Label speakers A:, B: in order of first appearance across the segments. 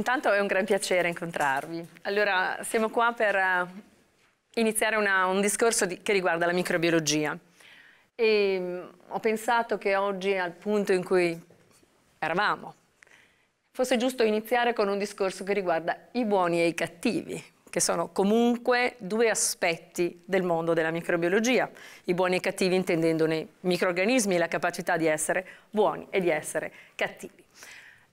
A: Intanto è un gran piacere incontrarvi. Allora, siamo qua per eh, iniziare una, un discorso di, che riguarda la microbiologia. E mm, ho pensato che oggi, al punto in cui eravamo, fosse giusto iniziare con un discorso che riguarda i buoni e i cattivi, che sono comunque due aspetti del mondo della microbiologia, i buoni e i cattivi intendendo nei microorganismi la capacità di essere buoni e di essere cattivi.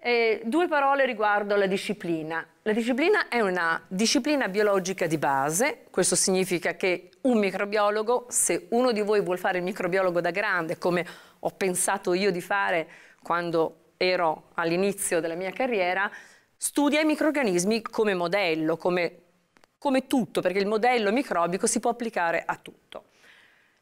A: Eh, due parole riguardo alla disciplina. La disciplina è una disciplina biologica di base, questo significa che un microbiologo, se uno di voi vuole fare il microbiologo da grande, come ho pensato io di fare quando ero all'inizio della mia carriera, studia i microorganismi come modello, come, come tutto, perché il modello microbico si può applicare a tutto.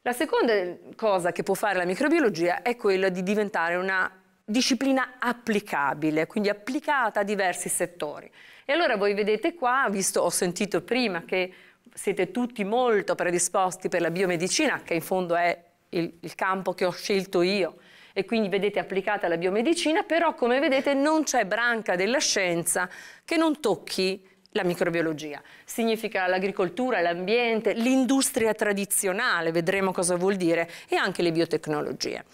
A: La seconda cosa che può fare la microbiologia è quella di diventare una disciplina applicabile, quindi applicata a diversi settori. E allora voi vedete qua, visto, ho sentito prima che siete tutti molto predisposti per la biomedicina, che in fondo è il, il campo che ho scelto io, e quindi vedete applicata la biomedicina, però come vedete non c'è branca della scienza che non tocchi la microbiologia. Significa l'agricoltura, l'ambiente, l'industria tradizionale, vedremo cosa vuol dire, e anche le biotecnologie.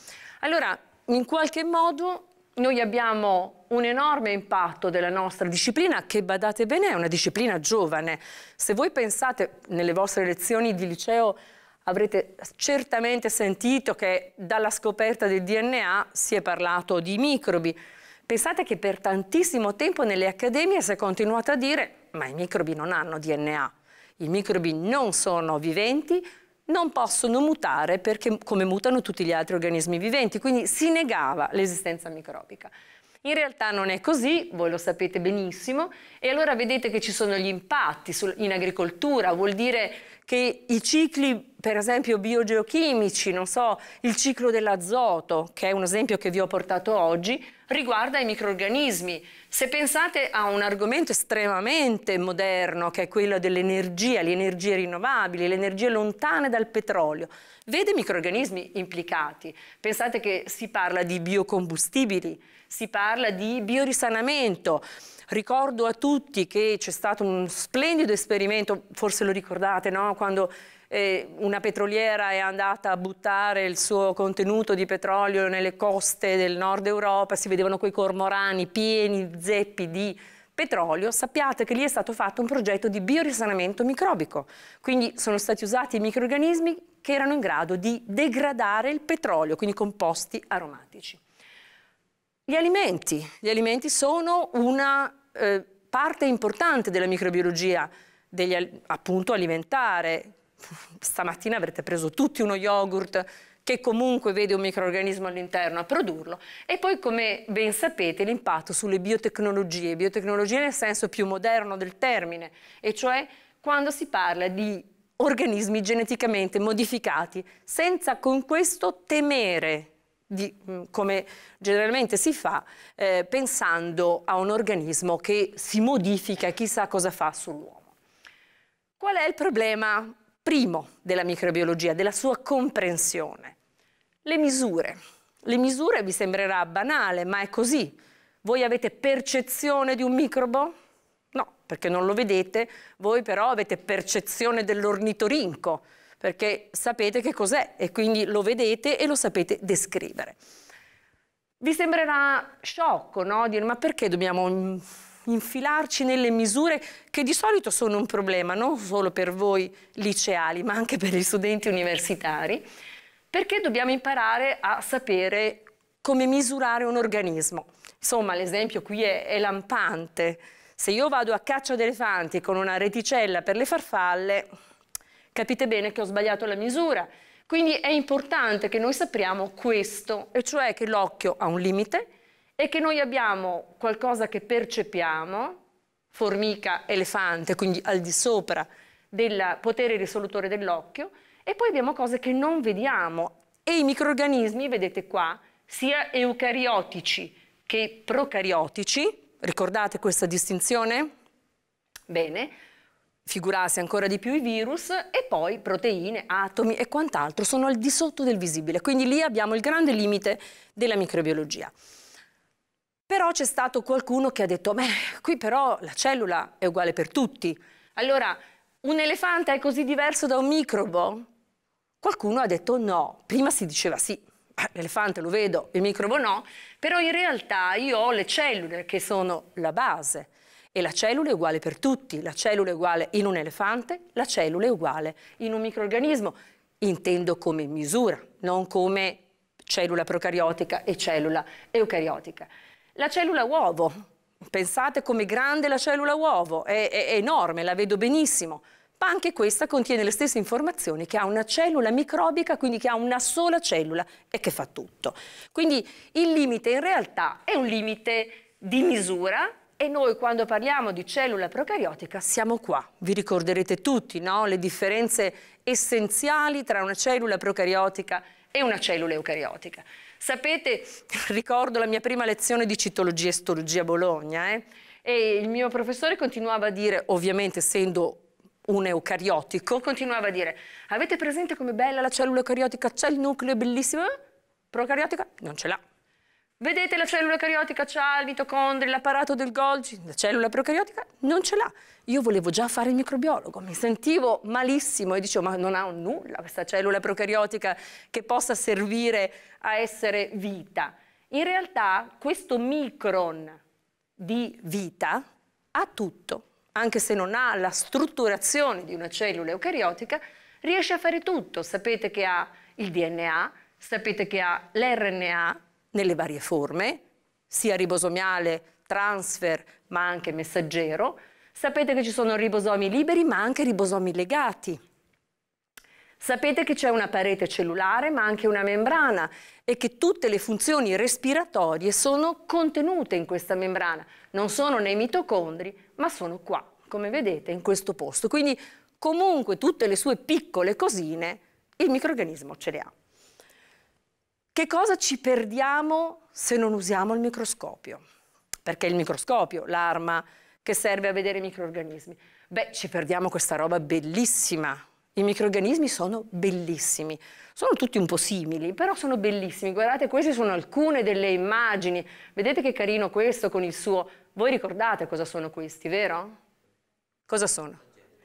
A: Allora, in qualche modo noi abbiamo un enorme impatto della nostra disciplina che badate bene è una disciplina giovane. Se voi pensate nelle vostre lezioni di liceo avrete certamente sentito che dalla scoperta del DNA si è parlato di microbi. Pensate che per tantissimo tempo nelle accademie si è continuato a dire ma i microbi non hanno DNA, i microbi non sono viventi, non possono mutare perché, come mutano tutti gli altri organismi viventi, quindi si negava l'esistenza microbica. In realtà non è così, voi lo sapete benissimo, e allora vedete che ci sono gli impatti in agricoltura, vuol dire che i cicli, per esempio, biogeochimici, non so, il ciclo dell'azoto, che è un esempio che vi ho portato oggi, riguarda i microorganismi. Se pensate a un argomento estremamente moderno che è quello dell'energia, le energie rinnovabili, le energie lontane dal petrolio, vede i microorganismi implicati. Pensate che si parla di biocombustibili, si parla di biorisanamento. Ricordo a tutti che c'è stato un splendido esperimento, forse lo ricordate, no? quando eh, una petroliera è andata a buttare il suo contenuto di petrolio nelle coste del nord Europa, si vedevano quei cormorani pieni zeppi di petrolio, sappiate che lì è stato fatto un progetto di biorisanamento microbico, quindi sono stati usati microorganismi che erano in grado di degradare il petrolio, quindi composti aromatici. Gli alimenti, gli alimenti sono una eh, parte importante della microbiologia degli, appunto alimentare, stamattina avrete preso tutti uno yogurt che comunque vede un microorganismo all'interno a produrlo e poi come ben sapete l'impatto sulle biotecnologie, biotecnologie nel senso più moderno del termine e cioè quando si parla di organismi geneticamente modificati senza con questo temere di, mm, come generalmente si fa eh, pensando a un organismo che si modifica e chissà cosa fa sull'uomo. Qual è il problema primo della microbiologia, della sua comprensione. Le misure. Le misure vi sembrerà banale, ma è così. Voi avete percezione di un microbo? No, perché non lo vedete, voi però avete percezione dell'ornitorinco, perché sapete che cos'è e quindi lo vedete e lo sapete descrivere. Vi sembrerà sciocco, no? Dire ma perché dobbiamo infilarci nelle misure che di solito sono un problema, non solo per voi liceali, ma anche per gli studenti universitari, perché dobbiamo imparare a sapere come misurare un organismo. Insomma, l'esempio qui è, è lampante. Se io vado a caccia di elefanti con una reticella per le farfalle, capite bene che ho sbagliato la misura. Quindi è importante che noi sappiamo questo, e cioè che l'occhio ha un limite, è che noi abbiamo qualcosa che percepiamo, formica, elefante, quindi al di sopra del potere risolutore dell'occhio, e poi abbiamo cose che non vediamo. E i microrganismi, vedete qua, sia eucariotici che procariotici, ricordate questa distinzione? Bene, figurarsi ancora di più i virus e poi proteine, atomi e quant'altro sono al di sotto del visibile, quindi lì abbiamo il grande limite della microbiologia. Però c'è stato qualcuno che ha detto, beh, qui però la cellula è uguale per tutti. Allora, un elefante è così diverso da un microbo? Qualcuno ha detto no. Prima si diceva sì, l'elefante lo vedo, il microbo no, però in realtà io ho le cellule che sono la base e la cellula è uguale per tutti, la cellula è uguale in un elefante, la cellula è uguale in un microorganismo, intendo come misura, non come cellula procariotica e cellula eucariotica. La cellula uovo, pensate come grande la cellula uovo, è, è, è enorme, la vedo benissimo, ma anche questa contiene le stesse informazioni che ha una cellula microbica, quindi che ha una sola cellula e che fa tutto. Quindi il limite in realtà è un limite di misura e noi quando parliamo di cellula procariotica siamo qua. Vi ricorderete tutti no? le differenze essenziali tra una cellula procariotica e una cellula eucariotica. Sapete, ricordo la mia prima lezione di citologia e stologia a Bologna, eh? e il mio professore continuava a dire, ovviamente essendo un eucariotico, continuava a dire avete presente com'è bella la cellula eucariotica? C'è il nucleo, è bellissimo? Procariotica? Non ce l'ha. Vedete la cellula cariotica c'ha il mitocondri, l'apparato del Golgi, la cellula procariotica non ce l'ha. Io volevo già fare il microbiologo, mi sentivo malissimo e dicevo ma non ha nulla questa cellula procariotica che possa servire a essere vita. In realtà questo micron di vita ha tutto, anche se non ha la strutturazione di una cellula eucariotica, riesce a fare tutto. Sapete che ha il DNA, sapete che ha l'RNA, nelle varie forme, sia ribosomiale, transfer, ma anche messaggero. Sapete che ci sono ribosomi liberi, ma anche ribosomi legati. Sapete che c'è una parete cellulare, ma anche una membrana e che tutte le funzioni respiratorie sono contenute in questa membrana. Non sono nei mitocondri, ma sono qua, come vedete, in questo posto. Quindi comunque tutte le sue piccole cosine il microorganismo ce le ha. Che cosa ci perdiamo se non usiamo il microscopio? Perché il microscopio, l'arma che serve a vedere i microorganismi. Beh, ci perdiamo questa roba bellissima. I microorganismi sono bellissimi. Sono tutti un po' simili, però sono bellissimi. Guardate, queste sono alcune delle immagini. Vedete che carino questo con il suo... Voi ricordate cosa sono questi, vero? Cosa sono?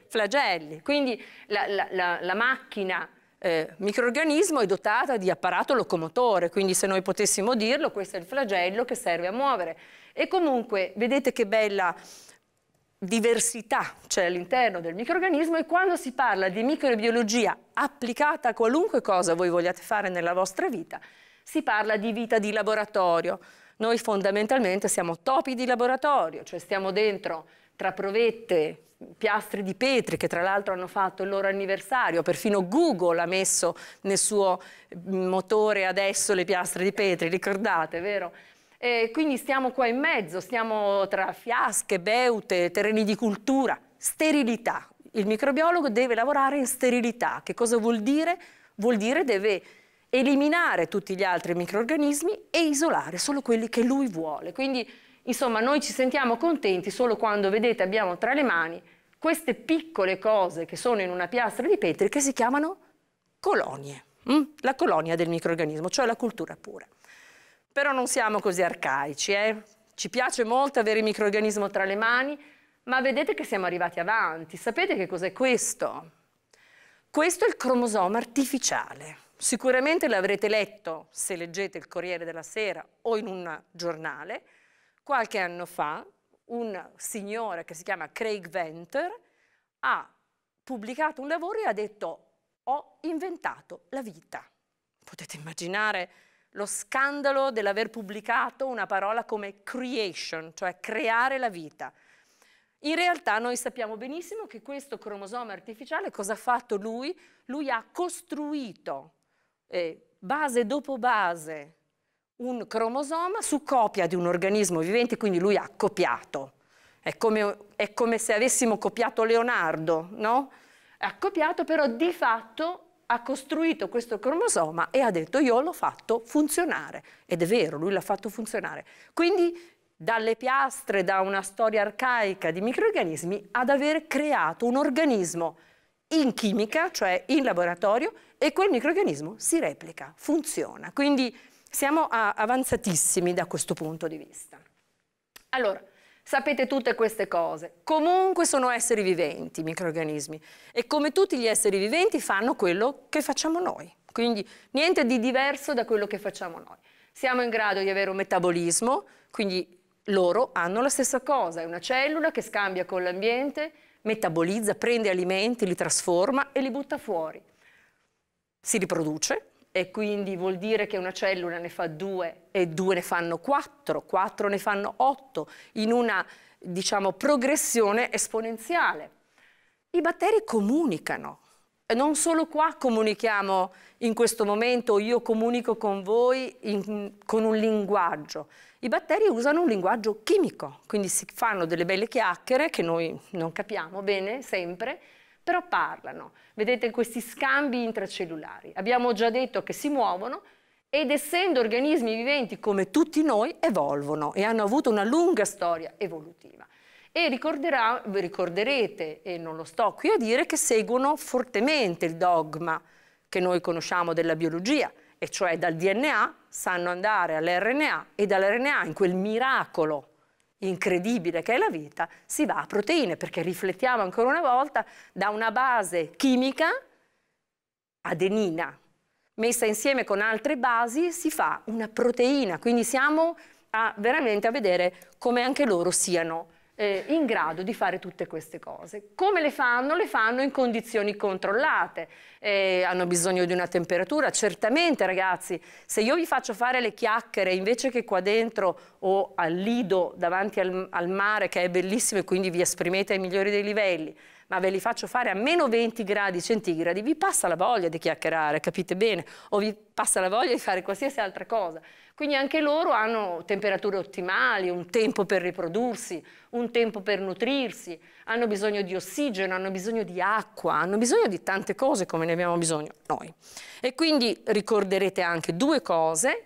A: Flagelli. Quindi la, la, la, la macchina eh, microorganismo è dotata di apparato locomotore, quindi se noi potessimo dirlo, questo è il flagello che serve a muovere. E comunque vedete che bella diversità c'è all'interno del microorganismo e quando si parla di microbiologia applicata a qualunque cosa voi vogliate fare nella vostra vita, si parla di vita di laboratorio. Noi fondamentalmente siamo topi di laboratorio, cioè stiamo dentro tra provette, piastre di Petri che tra l'altro hanno fatto il loro anniversario, perfino Google ha messo nel suo mm, motore adesso le piastre di Petri, ricordate, vero? E quindi stiamo qua in mezzo, stiamo tra fiasche, beute, terreni di cultura, sterilità. Il microbiologo deve lavorare in sterilità. Che cosa vuol dire? Vuol dire deve eliminare tutti gli altri microorganismi e isolare solo quelli che lui vuole. Quindi Insomma, noi ci sentiamo contenti solo quando, vedete, abbiamo tra le mani queste piccole cose che sono in una piastra di petri che si chiamano colonie, mh? Mm? la colonia del microorganismo, cioè la cultura pura. Però non siamo così arcaici, eh? ci piace molto avere il microorganismo tra le mani, ma vedete che siamo arrivati avanti, sapete che cos'è questo? Questo è il cromosoma artificiale. Sicuramente l'avrete letto se leggete il Corriere della Sera o in un giornale, Qualche anno fa un signore che si chiama Craig Venter ha pubblicato un lavoro e ha detto ho inventato la vita. Potete immaginare lo scandalo dell'aver pubblicato una parola come creation, cioè creare la vita. In realtà noi sappiamo benissimo che questo cromosoma artificiale cosa ha fatto lui? Lui ha costruito eh, base dopo base un cromosoma su copia di un organismo vivente, quindi lui ha copiato. È come, è come se avessimo copiato Leonardo, no? Ha copiato, però di fatto ha costruito questo cromosoma e ha detto io l'ho fatto funzionare. Ed è vero, lui l'ha fatto funzionare. Quindi dalle piastre, da una storia arcaica di microorganismi, ad aver creato un organismo in chimica, cioè in laboratorio, e quel microorganismo si replica, funziona. Quindi siamo avanzatissimi da questo punto di vista. Allora, sapete tutte queste cose. Comunque sono esseri viventi, microorganismi, e come tutti gli esseri viventi fanno quello che facciamo noi. Quindi niente di diverso da quello che facciamo noi. Siamo in grado di avere un metabolismo, quindi loro hanno la stessa cosa, è una cellula che scambia con l'ambiente, metabolizza, prende alimenti, li trasforma e li butta fuori. Si riproduce, e quindi vuol dire che una cellula ne fa due e due ne fanno quattro, quattro ne fanno otto, in una diciamo, progressione esponenziale. I batteri comunicano. Non solo qua comunichiamo in questo momento, io comunico con voi in, con un linguaggio. I batteri usano un linguaggio chimico, quindi si fanno delle belle chiacchiere che noi non capiamo bene sempre, però parlano. Vedete questi scambi intracellulari. Abbiamo già detto che si muovono ed essendo organismi viventi come tutti noi evolvono e hanno avuto una lunga storia evolutiva. E ricorderete, e non lo sto qui a dire, che seguono fortemente il dogma che noi conosciamo della biologia, e cioè dal DNA sanno andare all'RNA e dall'RNA in quel miracolo incredibile che è la vita, si va a proteine, perché riflettiamo ancora una volta da una base chimica, adenina, messa insieme con altre basi si fa una proteina, quindi siamo a, veramente a vedere come anche loro siano eh, in grado di fare tutte queste cose. Come le fanno? Le fanno in condizioni controllate, eh, hanno bisogno di una temperatura, certamente ragazzi, se io vi faccio fare le chiacchiere invece che qua dentro o al lido davanti al, al mare che è bellissimo e quindi vi esprimete ai migliori dei livelli, ma ve li faccio fare a meno 20 gradi centigradi, vi passa la voglia di chiacchierare, capite bene? O vi passa la voglia di fare qualsiasi altra cosa. Quindi anche loro hanno temperature ottimali, un tempo per riprodursi, un tempo per nutrirsi, hanno bisogno di ossigeno, hanno bisogno di acqua, hanno bisogno di tante cose come ne abbiamo bisogno noi. E quindi ricorderete anche due cose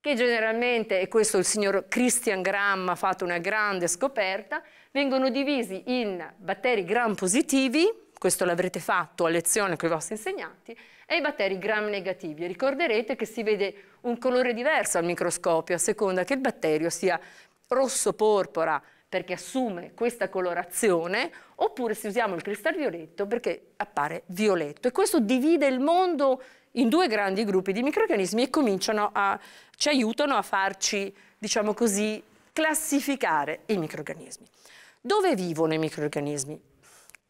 A: che generalmente, e questo il signor Christian Gram ha fatto una grande scoperta, vengono divisi in batteri gram positivi, questo l'avrete fatto a lezione con i vostri insegnanti, e i batteri gram negativi. Ricorderete che si vede un colore diverso al microscopio a seconda che il batterio sia rosso-porpora perché assume questa colorazione, oppure se usiamo il cristal violetto perché appare violetto. E questo divide il mondo in due grandi gruppi di microorganismi e cominciano a, ci aiutano a farci, diciamo così, classificare i microorganismi. Dove vivono i microorganismi?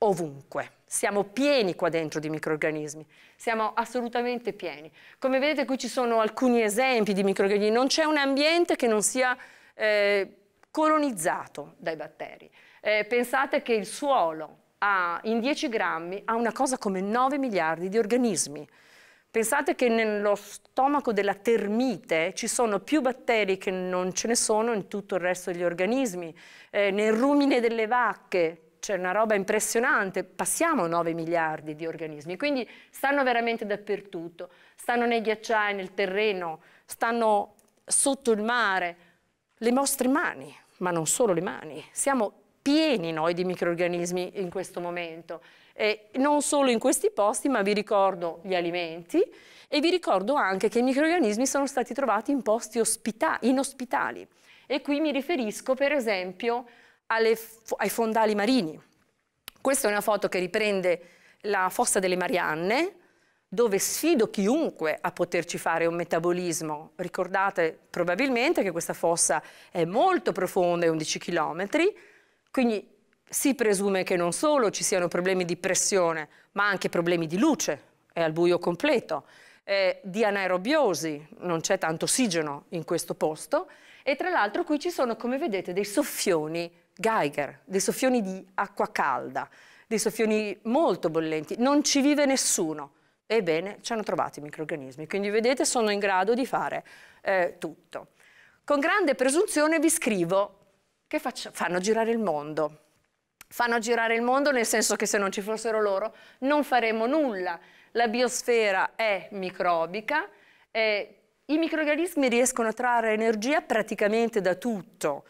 A: Ovunque siamo pieni qua dentro di microrganismi, siamo assolutamente pieni. Come vedete qui ci sono alcuni esempi di microrganismi, non c'è un ambiente che non sia eh, colonizzato dai batteri. Eh, pensate che il suolo ha, in 10 grammi ha una cosa come 9 miliardi di organismi. Pensate che nello stomaco della termite ci sono più batteri che non ce ne sono in tutto il resto degli organismi, eh, nel rumine delle vacche c'è una roba impressionante, passiamo 9 miliardi di organismi, quindi stanno veramente dappertutto, stanno nei ghiacciai, nel terreno, stanno sotto il mare, le nostre mani, ma non solo le mani, siamo pieni noi di microorganismi in questo momento, e non solo in questi posti, ma vi ricordo gli alimenti e vi ricordo anche che i microorganismi sono stati trovati in posti ospita in E qui mi riferisco per esempio alle, ai fondali marini. Questa è una foto che riprende la fossa delle Marianne, dove sfido chiunque a poterci fare un metabolismo. Ricordate probabilmente che questa fossa è molto profonda, è 11 km, quindi si presume che non solo ci siano problemi di pressione, ma anche problemi di luce, è al buio completo, eh, di anaerobiosi, non c'è tanto ossigeno in questo posto, e tra l'altro qui ci sono, come vedete, dei soffioni Geiger, dei soffioni di acqua calda, dei soffioni molto bollenti, non ci vive nessuno. Ebbene, ci hanno trovato i microrganismi, quindi vedete sono in grado di fare eh, tutto. Con grande presunzione vi scrivo che faccio, fanno girare il mondo. Fanno girare il mondo nel senso che se non ci fossero loro non faremmo nulla. La biosfera è microbica, eh, i microrganismi riescono a trarre energia praticamente da tutto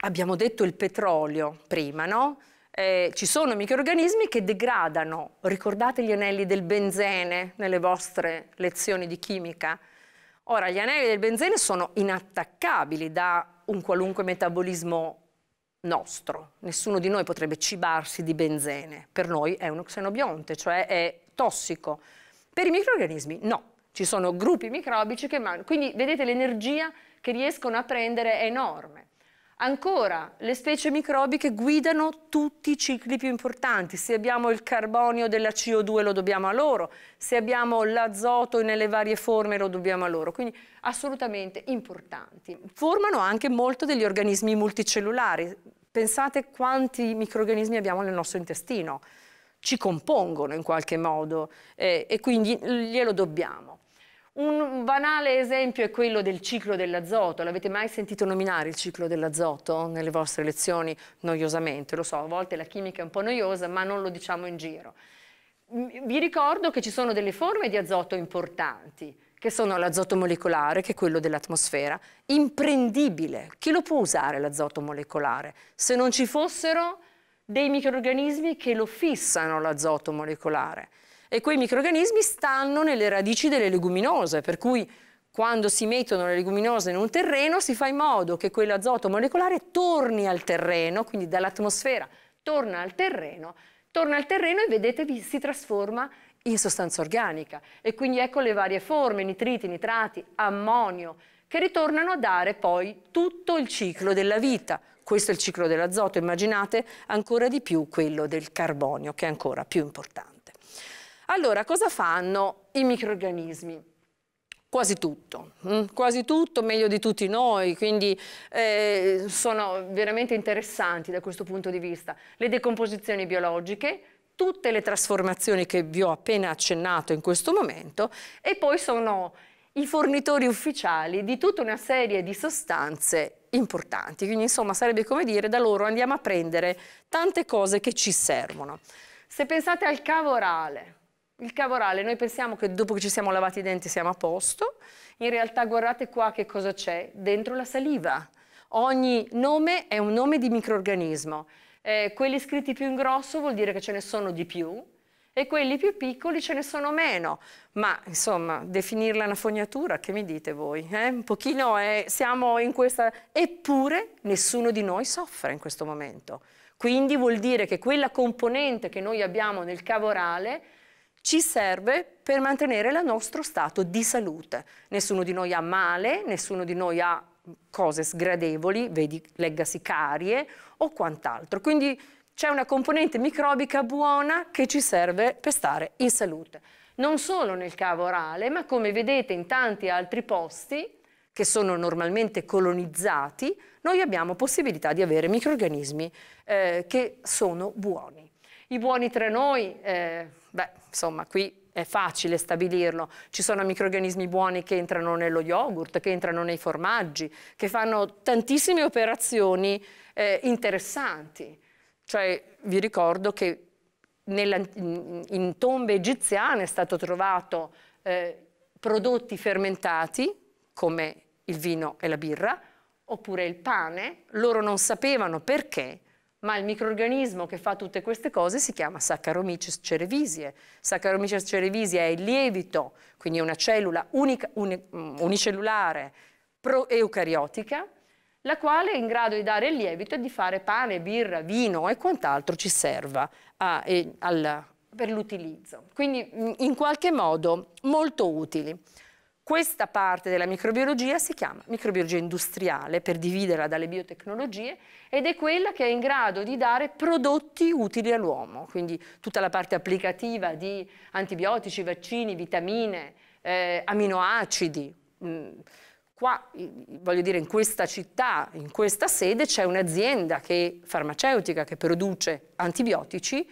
A: abbiamo detto il petrolio prima, no? Eh, ci sono microorganismi che degradano, ricordate gli anelli del benzene nelle vostre lezioni di chimica? Ora, gli anelli del benzene sono inattaccabili da un qualunque metabolismo nostro. Nessuno di noi potrebbe cibarsi di benzene. Per noi è uno xenobionte, cioè è tossico. Per i microorganismi no. Ci sono gruppi microbici che mangiano. Quindi vedete l'energia che riescono a prendere è enorme. Ancora, le specie microbiche guidano tutti i cicli più importanti. Se abbiamo il carbonio della CO2 lo dobbiamo a loro, se abbiamo l'azoto nelle varie forme lo dobbiamo a loro. Quindi assolutamente importanti. Formano anche molto degli organismi multicellulari. Pensate quanti microrganismi abbiamo nel nostro intestino. Ci compongono in qualche modo eh, e quindi glielo dobbiamo. Un banale esempio è quello del ciclo dell'azoto. L'avete mai sentito nominare il ciclo dell'azoto nelle vostre lezioni noiosamente? Lo so, a volte la chimica è un po' noiosa, ma non lo diciamo in giro. Vi ricordo che ci sono delle forme di azoto importanti, che sono l'azoto molecolare, che è quello dell'atmosfera, imprendibile. Chi lo può usare l'azoto molecolare? Se non ci fossero dei microrganismi che lo fissano l'azoto molecolare e quei microrganismi stanno nelle radici delle leguminose, per cui quando si mettono le leguminose in un terreno si fa in modo che quell'azoto molecolare torni al terreno, quindi dall'atmosfera torna al terreno, torna al terreno e vedete si trasforma in sostanza organica e quindi ecco le varie forme, nitriti, nitrati, ammonio, che ritornano a dare poi tutto il ciclo della vita. Questo è il ciclo dell'azoto, immaginate ancora di più quello del carbonio, che è ancora più importante. Allora, cosa fanno i microrganismi? Quasi tutto, mm? quasi tutto, meglio di tutti noi, quindi eh, sono veramente interessanti da questo punto di vista. Le decomposizioni biologiche, tutte le trasformazioni che vi ho appena accennato in questo momento e poi sono i fornitori ufficiali di tutta una serie di sostanze importanti, quindi insomma sarebbe come dire da loro andiamo a prendere tante cose che ci servono. Se pensate al cavo orale, il cavorale, noi pensiamo che dopo che ci siamo lavati i denti siamo a posto, in realtà guardate qua che cosa c'è dentro la saliva. Ogni nome è un nome di microorganismo. Eh, quelli scritti più in grosso vuol dire che ce ne sono di più e quelli più piccoli ce ne sono meno. Ma insomma, definirla una fognatura, che mi dite voi? Eh? Un pochino è, siamo in questa... Eppure nessuno di noi soffre in questo momento. Quindi vuol dire che quella componente che noi abbiamo nel cavo orale ci serve per mantenere il nostro stato di salute. Nessuno di noi ha male, nessuno di noi ha cose sgradevoli, vedi, leggasi carie o quant'altro. Quindi c'è una componente microbica buona che ci serve per stare in salute. Non solo nel cavo orale, ma come vedete in tanti altri posti che sono normalmente colonizzati, noi abbiamo possibilità di avere microrganismi eh, che sono buoni. I buoni tra noi... Eh, Beh, insomma, qui è facile stabilirlo. Ci sono microrganismi buoni che entrano nello yogurt, che entrano nei formaggi, che fanno tantissime operazioni eh, interessanti. Cioè, vi ricordo che in tombe egiziane è stato trovato eh, prodotti fermentati, come il vino e la birra, oppure il pane. Loro non sapevano perché, ma il microorganismo che fa tutte queste cose si chiama Saccharomyces cerevisiae. Saccharomyces cerevisiae è il lievito, quindi è una cellula unica, uni, mm, unicellulare proeucariotica, la quale è in grado di dare il lievito e di fare pane, birra, vino e quant'altro ci serva a, ah, e, al, per l'utilizzo. Quindi mm, in qualche modo molto utili. Questa parte della microbiologia si chiama microbiologia industriale per dividerla dalle biotecnologie ed è quella che è in grado di dare prodotti utili all'uomo, quindi tutta la parte applicativa di antibiotici, vaccini, vitamine, eh, aminoacidi. Mm, qua, voglio dire, in questa città, in questa sede c'è un'azienda farmaceutica che produce antibiotici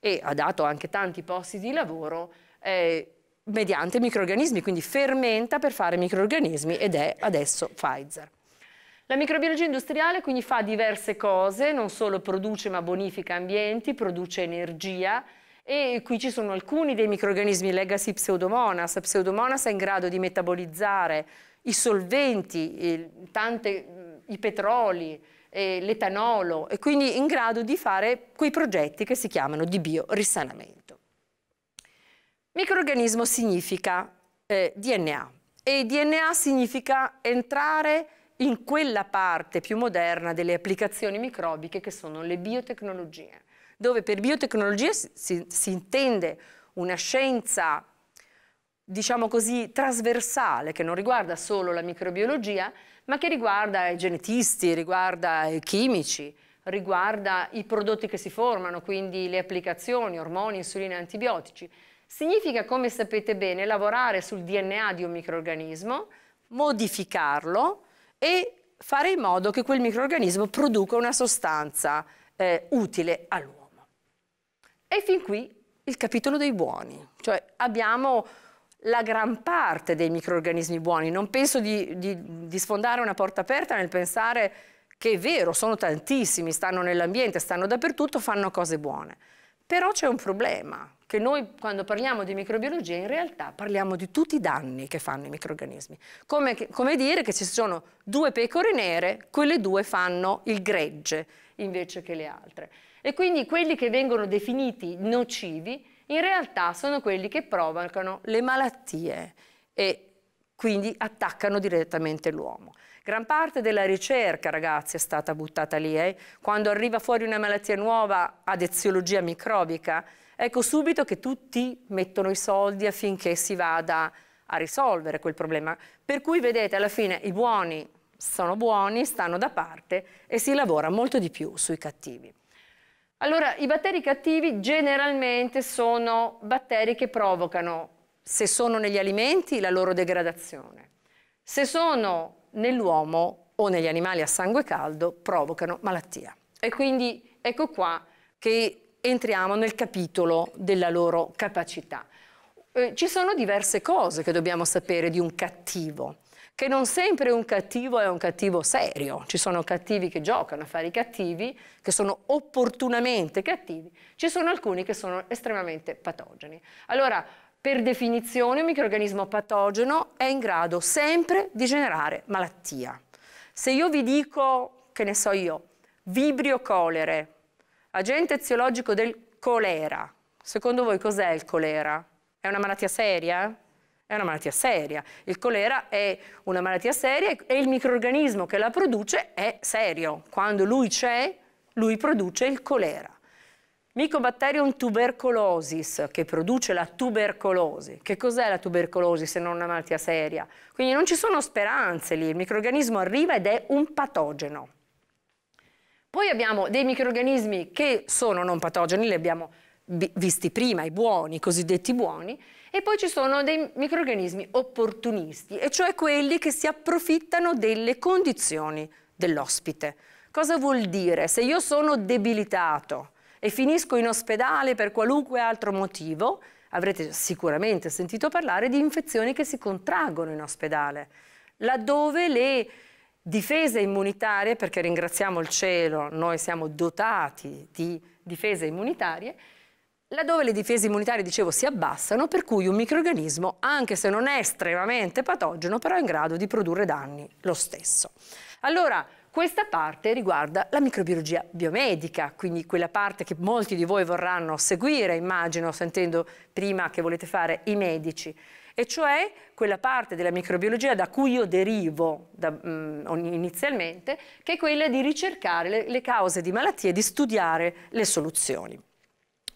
A: e ha dato anche tanti posti di lavoro. Eh, mediante microorganismi, quindi fermenta per fare microorganismi ed è adesso Pfizer. La microbiologia industriale quindi fa diverse cose, non solo produce ma bonifica ambienti, produce energia e qui ci sono alcuni dei microorganismi legacy Pseudomonas. Pseudomonas è in grado di metabolizzare i solventi, i, tante, i petroli, l'etanolo e quindi in grado di fare quei progetti che si chiamano di biorisanamento. Microorganismo significa eh, DNA e DNA significa entrare in quella parte più moderna delle applicazioni microbiche che sono le biotecnologie, dove per biotecnologie si, si, si intende una scienza diciamo così, trasversale, che non riguarda solo la microbiologia, ma che riguarda i genetisti, riguarda i chimici, riguarda i prodotti che si formano, quindi le applicazioni, ormoni, insulina, antibiotici. Significa, come sapete bene, lavorare sul DNA di un microorganismo, modificarlo e fare in modo che quel microorganismo produca una sostanza eh, utile all'uomo. E fin qui il capitolo dei buoni, cioè abbiamo la gran parte dei microorganismi buoni. Non penso di, di, di sfondare una porta aperta nel pensare che è vero, sono tantissimi, stanno nell'ambiente, stanno dappertutto, fanno cose buone. Però c'è un problema, che noi quando parliamo di microbiologia in realtà parliamo di tutti i danni che fanno i microorganismi. Come, come dire che ci sono due pecore nere, quelle due fanno il gregge invece che le altre. E quindi quelli che vengono definiti nocivi in realtà sono quelli che provocano le malattie e quindi attaccano direttamente l'uomo. Gran parte della ricerca, ragazzi, è stata buttata lì. Eh? Quando arriva fuori una malattia nuova ad eziologia microbica, ecco subito che tutti mettono i soldi affinché si vada a risolvere quel problema. Per cui vedete alla fine i buoni sono buoni, stanno da parte e si lavora molto di più sui cattivi. Allora, i batteri cattivi generalmente sono batteri che provocano, se sono negli alimenti, la loro degradazione. Se sono nell'uomo o negli animali a sangue caldo, provocano malattia. E quindi ecco qua che entriamo nel capitolo della loro capacità. Eh, ci sono diverse cose che dobbiamo sapere di un cattivo, che non sempre un cattivo è un cattivo serio, ci sono cattivi che giocano a fare i cattivi, che sono opportunamente cattivi, ci sono alcuni che sono estremamente patogeni. Allora, per definizione, un microorganismo patogeno è in grado sempre di generare malattia. Se io vi dico, che ne so io, vibrio colere, agente eziologico del colera. Secondo voi cos'è il colera? È una malattia seria? È una malattia seria. Il colera è una malattia seria e il microorganismo che la produce è serio. Quando lui c'è, lui produce il colera. Mycobacterium tuberculosis, che produce la tubercolosi. Che cos'è la tubercolosi se non una malattia seria? Quindi non ci sono speranze lì, il microorganismo arriva ed è un patogeno. Poi abbiamo dei microrganismi che sono non patogeni, li abbiamo visti prima, i buoni, i cosiddetti buoni, e poi ci sono dei microrganismi opportunisti, e cioè quelli che si approfittano delle condizioni dell'ospite. Cosa vuol dire? Se io sono debilitato e finisco in ospedale per qualunque altro motivo, avrete sicuramente sentito parlare di infezioni che si contraggono in ospedale, laddove le difese immunitarie, perché ringraziamo il cielo, noi siamo dotati di difese immunitarie, laddove le difese immunitarie, dicevo, si abbassano, per cui un microorganismo, anche se non è estremamente patogeno, però è in grado di produrre danni lo stesso. Allora, questa parte riguarda la microbiologia biomedica, quindi quella parte che molti di voi vorranno seguire, immagino, sentendo prima che volete fare i medici e cioè quella parte della microbiologia da cui io derivo da, mh, mm, inizialmente, che è quella di ricercare le, le cause di malattie, e di studiare le soluzioni.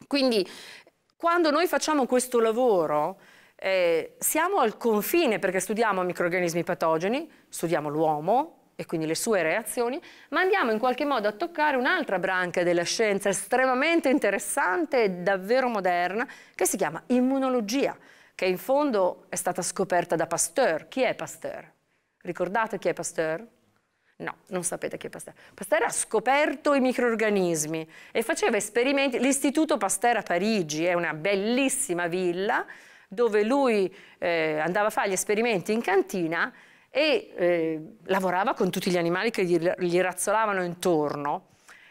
A: Quindi quando noi facciamo questo lavoro, eh, siamo al confine perché studiamo microorganismi patogeni, studiamo l'uomo e quindi le sue reazioni, ma andiamo in qualche modo a toccare un'altra branca della scienza estremamente interessante e davvero moderna che si chiama immunologia che in fondo è stata scoperta da Pasteur. Chi è Pasteur? Ricordate chi è Pasteur? No, non sapete chi è Pasteur. Pasteur ha scoperto i microorganismi e faceva esperimenti. L'Istituto Pasteur a Parigi è una bellissima villa dove lui eh, andava a fare gli esperimenti in cantina e eh, lavorava con tutti gli animali che gli, gli razzolavano intorno.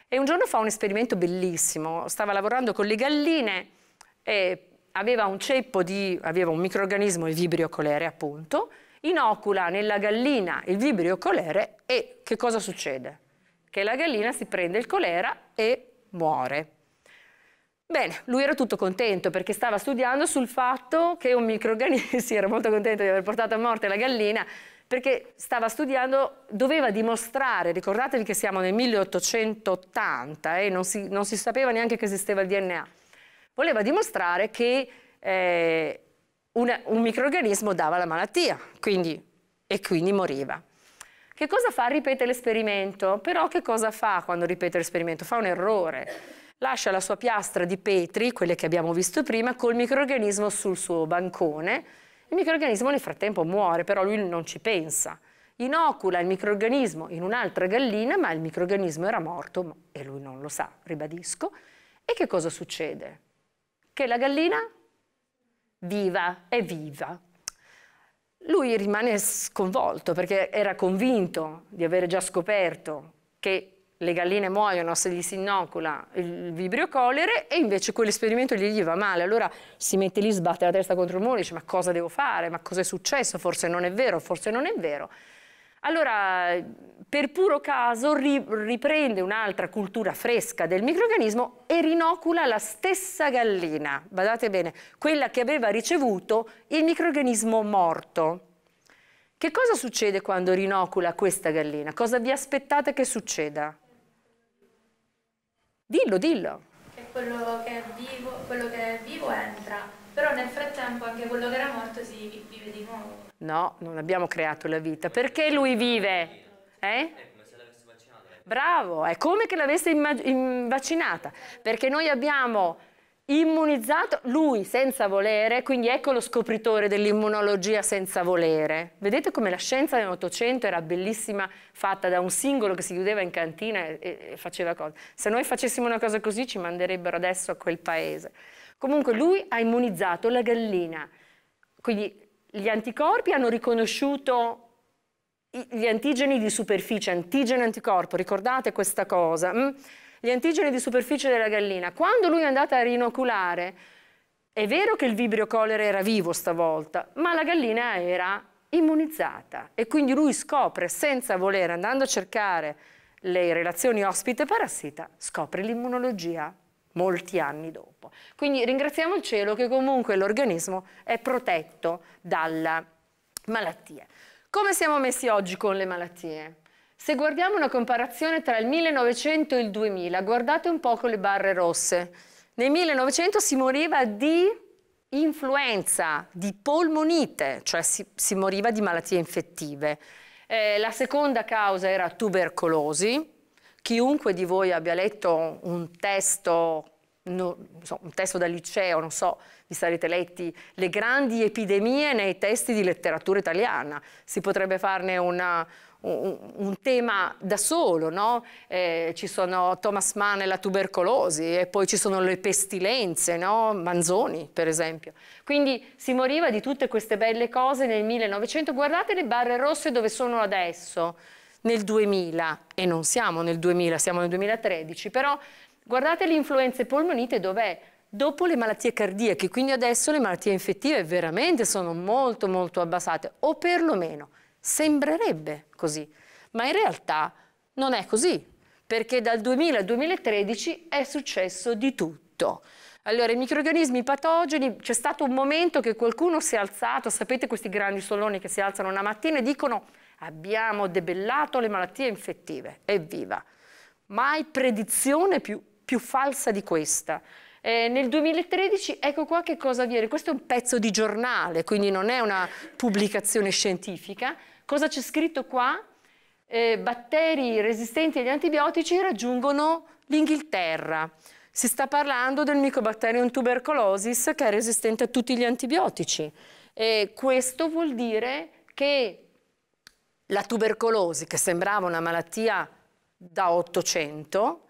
A: E un giorno fa un esperimento bellissimo. Stava lavorando con le galline e aveva un ceppo di, aveva un microorganismo, il vibrio colere appunto, inocula nella gallina il vibrio colere e che cosa succede? Che la gallina si prende il colera e muore. Bene, lui era tutto contento perché stava studiando sul fatto che un microorganismo, sì, era molto contento di aver portato a morte la gallina, perché stava studiando, doveva dimostrare, ricordatevi che siamo nel 1880 e eh, non, non si sapeva neanche che esisteva il DNA, voleva dimostrare che eh, una, un microorganismo dava la malattia quindi, e quindi moriva. Che cosa fa? Ripete l'esperimento, però che cosa fa quando ripete l'esperimento? Fa un errore lascia la sua piastra di petri, quelle che abbiamo visto prima, col microorganismo sul suo bancone. Il microorganismo nel frattempo muore, però lui non ci pensa. Inocula il microorganismo in un'altra gallina, ma il microorganismo era morto e lui non lo sa, ribadisco. E che cosa succede? che la gallina viva, è viva. Lui rimane sconvolto perché era convinto di avere già scoperto che le galline muoiono se gli si inocula il vibrio colere e invece quell'esperimento gli, gli va male. Allora si mette lì, sbatte la testa contro il muro e dice ma cosa devo fare? Ma cosa è successo? Forse non è vero, forse non è vero. Allora, per puro caso, ri riprende un'altra cultura fresca del microorganismo e rinocula la stessa gallina, badate bene, quella che aveva ricevuto il microorganismo morto. Che cosa succede quando rinocula questa gallina? Cosa vi aspettate che succeda? Dillo, dillo. Che quello che è vivo, quello che è vivo entra, però nel frattempo anche quello che era morto si vive di nuovo. No, non abbiamo creato la vita. Perché lui vive? Eh? Bravo, è come che l'avesse vaccinata, perché noi abbiamo immunizzato lui senza volere, quindi ecco lo scopritore dell'immunologia senza volere. Vedete come la scienza dell'Ottocento era bellissima, fatta da un singolo che si chiudeva in cantina e, e faceva cose. Se noi facessimo una cosa così ci manderebbero adesso a quel paese. Comunque lui ha immunizzato la gallina, quindi gli anticorpi hanno riconosciuto gli antigeni di superficie, antigeno-anticorpo, ricordate questa cosa? Mm? Gli antigeni di superficie della gallina. Quando lui è andato a rinoculare, è vero che il vibrio colere era vivo stavolta, ma la gallina era immunizzata e quindi lui scopre, senza volere, andando a cercare le relazioni ospite-parassita, scopre l'immunologia molti anni dopo. Quindi ringraziamo il cielo che comunque l'organismo è protetto dalla malattia. Come siamo messi oggi con le malattie? Se guardiamo una comparazione tra il 1900 e il 2000, guardate un po' con le barre rosse. Nel 1900 si moriva di influenza, di polmonite, cioè si, si moriva di malattie infettive. Eh, la seconda causa era tubercolosi, chiunque di voi abbia letto un testo, no, so, un testo da liceo, non so, vi sarete letti le grandi epidemie nei testi di letteratura italiana, si potrebbe farne una, un, un, tema da solo, no? eh, ci sono Thomas Mann e la tubercolosi e poi ci sono le pestilenze, no? Manzoni per esempio. Quindi si moriva di tutte queste belle cose nel 1900, guardate le barre rosse dove sono adesso, nel 2000, e non siamo nel 2000, siamo nel 2013, però guardate le influenze polmonite dov'è? Dopo le malattie cardiache, quindi adesso le malattie infettive veramente sono molto molto abbassate, o perlomeno sembrerebbe così, ma in realtà non è così, perché dal 2000 al 2013 è successo di tutto. Allora, i microrganismi i patogeni, c'è stato un momento che qualcuno si è alzato, sapete questi grandi soloni che si alzano una mattina e dicono Abbiamo debellato le malattie infettive, evviva. Mai predizione più, più falsa di questa. Eh, nel 2013, ecco qua che cosa viene. Questo è un pezzo di giornale, quindi non è una pubblicazione scientifica. Cosa c'è scritto qua? Eh, batteri resistenti agli antibiotici raggiungono l'Inghilterra. Si sta parlando del Mycobacterium tuberculosis che è resistente a tutti gli antibiotici. E questo vuol dire che la tubercolosi, che sembrava una malattia da 800,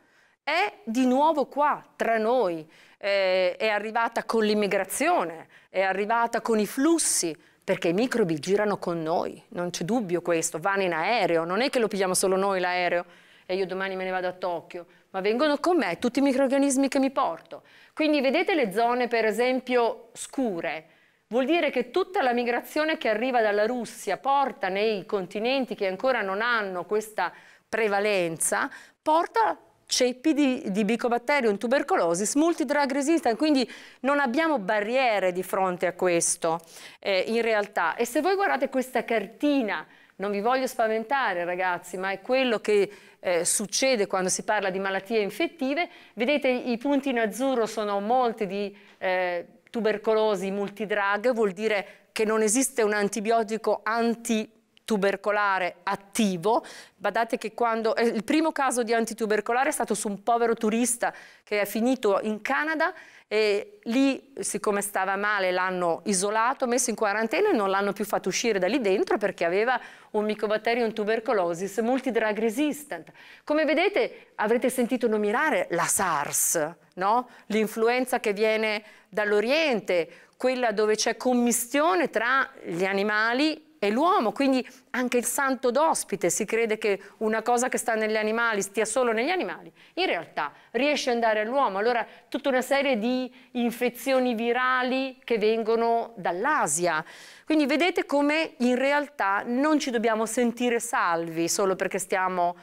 A: è di nuovo qua, tra noi, eh, è arrivata con l'immigrazione, è arrivata con i flussi, perché i microbi girano con noi, non c'è dubbio questo, vanno in aereo, non è che lo pigliamo solo noi l'aereo e io domani me ne vado a Tokyo, ma vengono con me tutti i microorganismi che mi porto. Quindi vedete le zone per esempio scure, Vuol dire che tutta la migrazione che arriva dalla Russia porta nei continenti che ancora non hanno questa prevalenza, porta ceppi di, di Bicobacterium tuberculosis multidrug resistant, quindi non abbiamo barriere di fronte a questo eh, in realtà. E se voi guardate questa cartina, non vi voglio spaventare ragazzi, ma è quello che eh, succede quando si parla di malattie infettive, vedete i punti in azzurro sono molti di... Eh, tubercolosi multidrug vuol dire che non esiste un antibiotico anti tubercolare attivo, badate che quando eh, il primo caso di antitubercolare è stato su un povero turista che è finito in Canada e lì siccome stava male l'hanno isolato, messo in quarantena e non l'hanno più fatto uscire da lì dentro perché aveva un mycobacterium tuberculosis multidrug resistant. Come vedete avrete sentito nominare la SARS, no? l'influenza che viene dall'Oriente, quella dove c'è commistione tra gli animali e l'uomo, quindi anche il santo d'ospite si crede che una cosa che sta negli animali stia solo negli animali, in realtà riesce ad andare all'uomo, allora tutta una serie di infezioni virali che vengono dall'Asia. Quindi vedete come in realtà non ci dobbiamo sentire salvi solo perché stiamo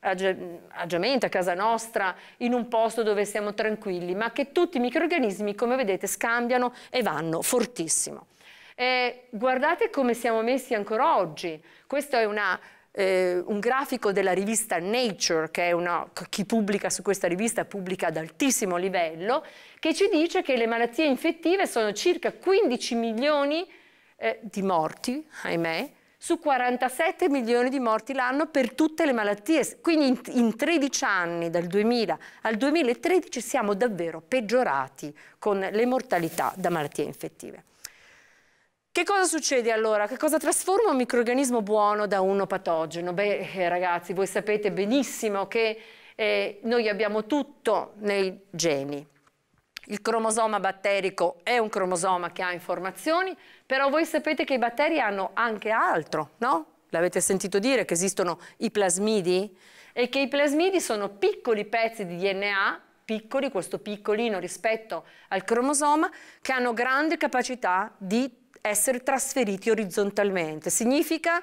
A: a, Giamente, a casa nostra, in un posto dove siamo tranquilli, ma che tutti i microrganismi, come vedete, scambiano e vanno fortissimo. E guardate come siamo messi ancora oggi. Questo è una eh, un grafico della rivista Nature, che è una, chi pubblica su questa rivista pubblica ad altissimo livello, che ci dice che le malattie infettive sono circa 15 milioni eh, di morti, ahimè, su 47 milioni di morti l'anno per tutte le malattie. Quindi in, in, 13 anni, dal 2000 al 2013, siamo davvero peggiorati con le mortalità da malattie infettive. Che cosa succede allora? Che cosa trasforma un microorganismo buono da uno patogeno? Beh, eh, ragazzi, voi sapete benissimo che eh, noi abbiamo tutto nei geni. Il cromosoma batterico è un cromosoma che ha informazioni, però voi sapete che i batteri hanno anche altro, no? L'avete sentito dire che esistono i plasmidi? E che i plasmidi sono piccoli pezzi di DNA, piccoli, questo piccolino rispetto al cromosoma, che hanno grande capacità di essere trasferiti orizzontalmente. Significa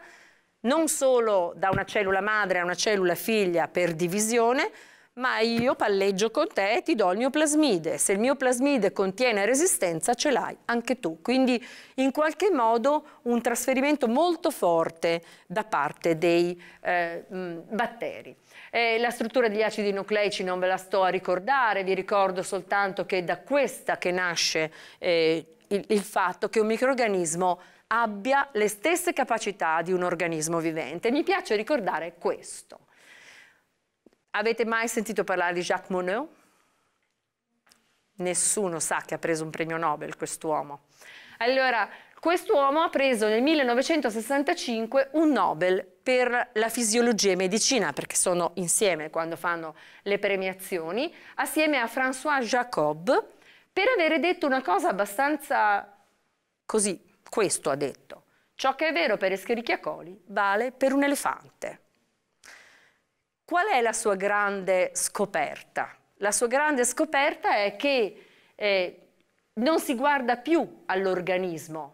A: non solo da una cellula madre a una cellula figlia per divisione, ma io palleggio con te e ti do il mio plasmide. Se il mio plasmide contiene resistenza, ce l'hai anche tu. Quindi in qualche modo un trasferimento molto forte da parte dei eh, mm, batteri. Eh, la struttura degli acidi nucleici non ve la sto a ricordare, vi ricordo soltanto che è da questa che nasce eh, il, il fatto che un microorganismo abbia le stesse capacità di un organismo vivente. Mi piace ricordare questo. Avete mai sentito parlare di Jacques Monod? Nessuno sa che ha preso un premio Nobel quest'uomo. Allora, quest'uomo ha preso nel 1965 un Nobel per la fisiologia e medicina, perché sono insieme quando fanno le premiazioni, assieme a François Jacob, per avere detto una cosa abbastanza così, questo ha detto. Ciò che è vero per Escherichia coli vale per un elefante. Qual è la sua grande scoperta? La sua grande scoperta è che eh, non si guarda più all'organismo,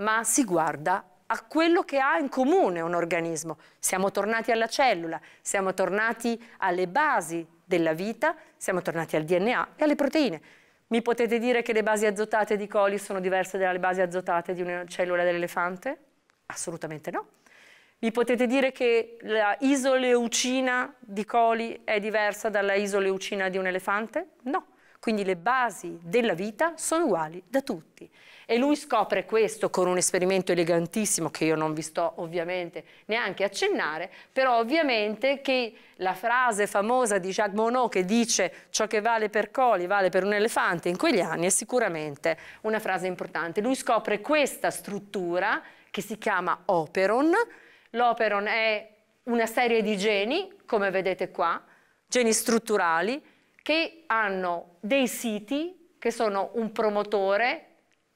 A: ma si guarda a quello che ha in comune un organismo. Siamo tornati alla cellula, siamo tornati alle basi della vita, siamo tornati al DNA e alle proteine. Mi potete dire che le basi azotate di coli sono diverse dalle basi azotate di una cellula dell'elefante? Assolutamente no. Mi potete dire che la isoleucina di coli è diversa dalla isoleucina di un elefante? No. Quindi le basi della vita sono uguali da tutti. E lui scopre questo con un esperimento elegantissimo che io non vi sto ovviamente neanche accennare, però ovviamente che la frase famosa di Jacques Monod che dice ciò che vale per coli vale per un elefante in quegli anni è sicuramente una frase importante. Lui scopre questa struttura che si chiama operon, L'operon è una serie di geni, come vedete qua, geni strutturali, che hanno dei siti che sono un promotore,